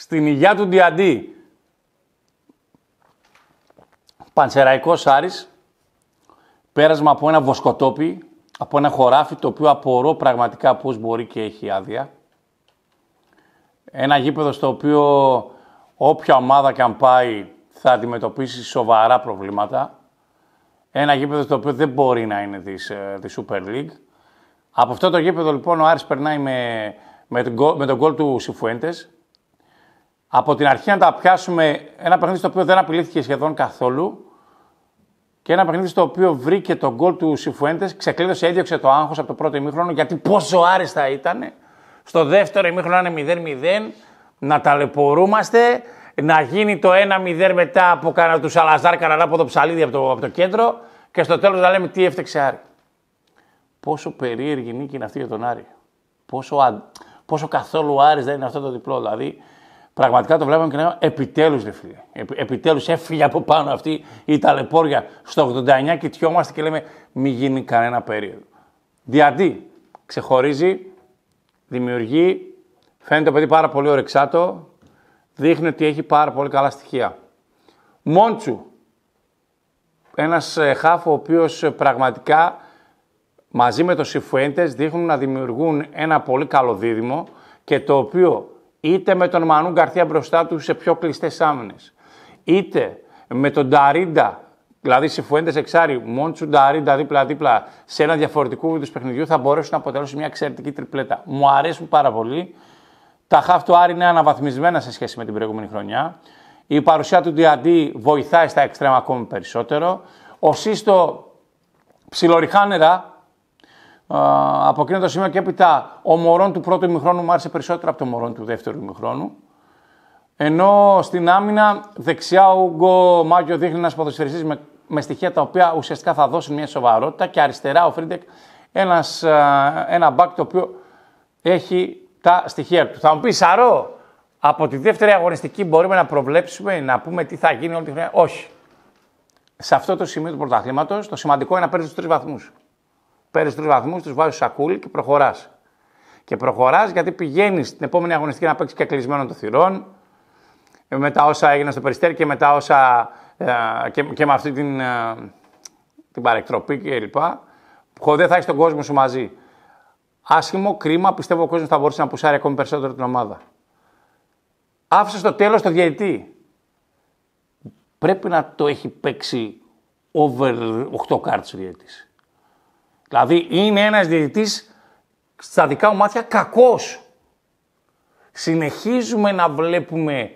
στην υγειά του Διαντή. Πανσεραϊκός Άρης, πέρασμα από ένα βοσκοτόπι, από ένα χωράφι το οποίο απορώ πραγματικά πώς μπορεί και έχει άδεια. Ένα γήπεδο στο οποίο όποια ομάδα και αν πάει θα αντιμετωπίσει σοβαρά προβλήματα. Ένα γήπεδο στο οποίο δεν μπορεί να είναι της, ε, της Super League. Από αυτό το γήπεδο λοιπόν ο Άρης περνάει με, με τον γκολ του Σιφουέντες, από την αρχή να τα πιάσουμε ένα παιχνίδι στο οποίο δεν απειλήθηκε σχεδόν καθόλου και ένα παιχνίδι στο οποίο βρήκε τον γκολ του Σιφουέντε, ξεκλείδωσε, έδιωξε το άγχος από το πρώτο ημίχρονο γιατί πόσο άρεστα ήταν. Στο δεύτερο να ημίχρονο είναι 0-0, να ταλαιπωρούμαστε, να γίνει το 1-0 μετά από κανένα του Σαλαζάρ, κανένα από το ψαλίδι από το, κέντρο και στο τέλος να λέμε τι έφτιαξε Άρη. Πόσο περίεργη νίκη είναι αυτή για τον Άρη. Πόσο, πόσο καθόλου Άρης είναι αυτό το διπλό. Δηλαδή, Πραγματικά το βλέπαμε και λέμε επιτέλους ρε φίλε. επιτέλους έφυγε από πάνω αυτή η ταλαιπώρια. Στο 89 και κοιτιόμαστε και λέμε μη γίνει κανένα περίοδο. Διαντί ξεχωρίζει, δημιουργεί, φαίνεται το παιδί πάρα πολύ ωρεξάτο, δείχνει ότι έχει πάρα πολύ καλά στοιχεία. Μόντσου, ένας ε, χάφο ο οποίος ε, πραγματικά μαζί με το Σιφουέντες δείχνουν να δημιουργούν ένα πολύ καλό δίδυμο και το οποίο είτε με τον Μανού Γκαρθία μπροστά του σε πιο κλειστές άμυνες, είτε με τον Νταρίντα, δηλαδή σε Φουέντες του Μόντσου Νταρίντα δίπλα-δίπλα, σε ένα διαφορετικό είδου παιχνιδιού, θα μπορέσουν να αποτελέσουν μια εξαιρετική τριπλέτα. Μου αρέσουν πάρα πολύ. Τα χαφ του Άρη είναι αναβαθμισμένα σε σχέση με την προηγούμενη χρονιά. Η παρουσία του Διαντή βοηθάει στα εξτρέμα ακόμη περισσότερο. Ο Σίστο ψιλοριχάνερα, από εκείνο το σημείο και έπειτα ο Μωρόν του πρώτου ημιχρόνου μου άρεσε περισσότερο από το Μωρόν του δεύτερου ημιχρόνου. Ενώ στην άμυνα δεξιά ο Γκο Μάγιο δείχνει ένας ποδοσφαιριστής με, με στοιχεία τα οποία ουσιαστικά θα δώσουν μια σοβαρότητα και αριστερά ο Φρίντεκ ένας, ένα μπακ το οποίο έχει τα στοιχεία του. Θα μου πεις Σαρό, από τη δεύτερη αγωνιστική μπορούμε να προβλέψουμε, να πούμε τι θα γίνει όλη τη χρονιά. Όχι. Σε αυτό το σημείο του πρωταθλήματος το σημαντικό είναι να παίρνεις τους τρεις βαθμούς παίρνεις τρεις βαθμούς, τους βάζεις σακούλι και προχωράς. Και προχωράς γιατί πηγαίνεις στην επόμενη αγωνιστική να παίξεις και κλεισμένο των θυρών, ε, με τα όσα έγιναν στο περιστέρι και μετά όσα. Ε, και, και, με αυτή την, ε, την παρεκτροπή κλπ. Δεν θα έχεις τον κόσμο σου μαζί. Άσχημο, κρίμα, πιστεύω ο κόσμος θα μπορούσε να πουσάρει ακόμη περισσότερο την ομάδα. Άφησες στο τέλο το διαιτή. Πρέπει να το έχει παίξει over 8 κάρτε ο διαιτή. Δηλαδή είναι ένας διαιτητής στα δικά μου μάτια κακός. Συνεχίζουμε να βλέπουμε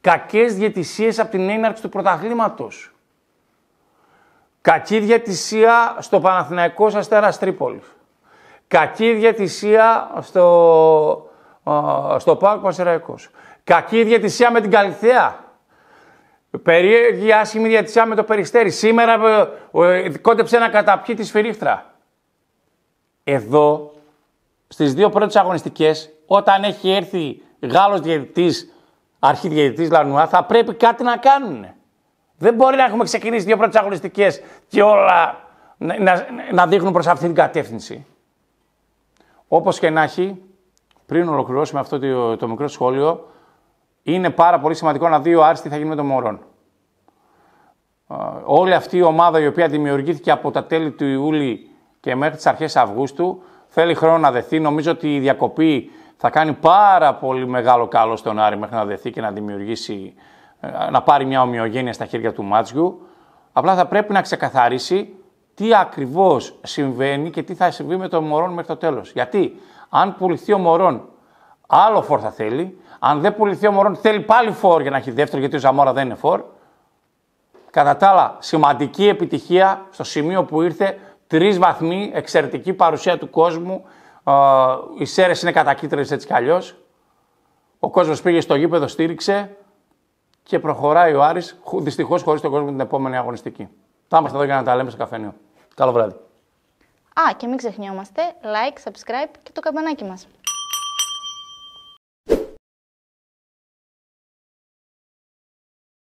κακές διαιτησίες από την έναρξη του πρωταθλήματος. Κακή διατησία στο Παναθηναϊκός Σαστέρα Τρίπολης. Κακή διατησία στο, στο Πάκο Κακή διατησία με την Καλυθέα. Περίεργη άσχημη διατησιά με το περιστέρι. Σήμερα ε, ε, κόντεψε να καταπιεί τη σφυρίχτρα. Εδώ, στις δύο πρώτες αγωνιστικές, όταν έχει έρθει Γάλλος αρχή διαιτητή Λανουά, θα πρέπει κάτι να κάνουν. Δεν μπορεί να έχουμε ξεκινήσει δύο πρώτες αγωνιστικές και όλα να, να, δείχνουν προς αυτήν την κατεύθυνση. Όπως και να έχει, πριν ολοκληρώσουμε αυτό το, το μικρό σχόλιο, είναι πάρα πολύ σημαντικό να δει ο Άρης τι θα γίνει με τον Μωρόν. Ε, όλη αυτή η ομάδα η οποία δημιουργήθηκε από τα τέλη του Ιούλη και μέχρι τις αρχές Αυγούστου θέλει χρόνο να δεθεί. Νομίζω ότι η διακοπή θα κάνει πάρα πολύ μεγάλο καλό στον Άρη μέχρι να δεθεί και να δημιουργήσει, ε, να πάρει μια ομοιογένεια στα χέρια του Μάτσιου. Απλά θα πρέπει να ξεκαθαρίσει τι ακριβώς συμβαίνει και τι θα συμβεί με τον Μωρόν μέχρι το τέλος. Γιατί αν πουληθεί ο Μωρόν, άλλο φορ θα θέλει, αν δεν πουληθεί ο Μωρόν, θέλει πάλι φόρ για να έχει δεύτερο, γιατί ο Ζαμόρα δεν είναι φόρ. Κατά τα άλλα, σημαντική επιτυχία στο σημείο που ήρθε. Τρεις βαθμοί, εξαιρετική παρουσία του κόσμου. Ε, οι Σέρες είναι κατακίτρε έτσι κι αλλιώς. Ο κόσμος πήγε στο γήπεδο, στήριξε και προχωράει ο Άρης, δυστυχώς χωρίς τον κόσμο την επόμενη αγωνιστική. Θα είμαστε εδώ για να τα λέμε στο καφενείο. Καλό βράδυ. Α, και μην ξεχνιόμαστε, like, subscribe και το καμπανάκι μας.